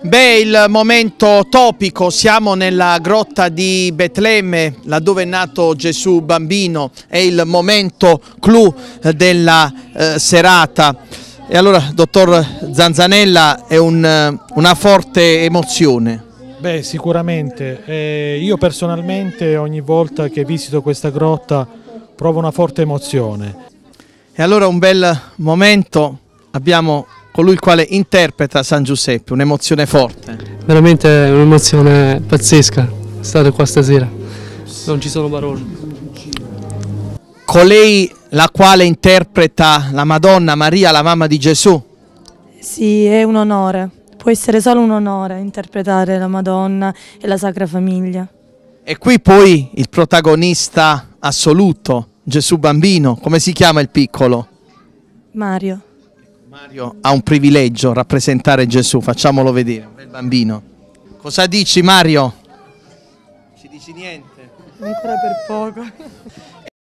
Beh, il momento topico, siamo nella grotta di Betlemme, laddove è nato Gesù bambino, è il momento clou eh, della eh, serata. E allora, dottor Zanzanella, è un, eh, una forte emozione. Beh, sicuramente. Eh, io personalmente ogni volta che visito questa grotta provo una forte emozione. E allora un bel momento, abbiamo colui il quale interpreta San Giuseppe, un'emozione forte. Veramente un'emozione pazzesca stare qua stasera, non ci sono parole. Colei la quale interpreta la Madonna Maria, la mamma di Gesù. Sì, è un onore, può essere solo un onore interpretare la Madonna e la Sacra Famiglia. E qui poi il protagonista assoluto, Gesù bambino, come si chiama il piccolo? Mario. Mario ha un privilegio rappresentare Gesù, facciamolo vedere, un bel bambino. Cosa dici Mario? Ci dici niente? Ancora per poco.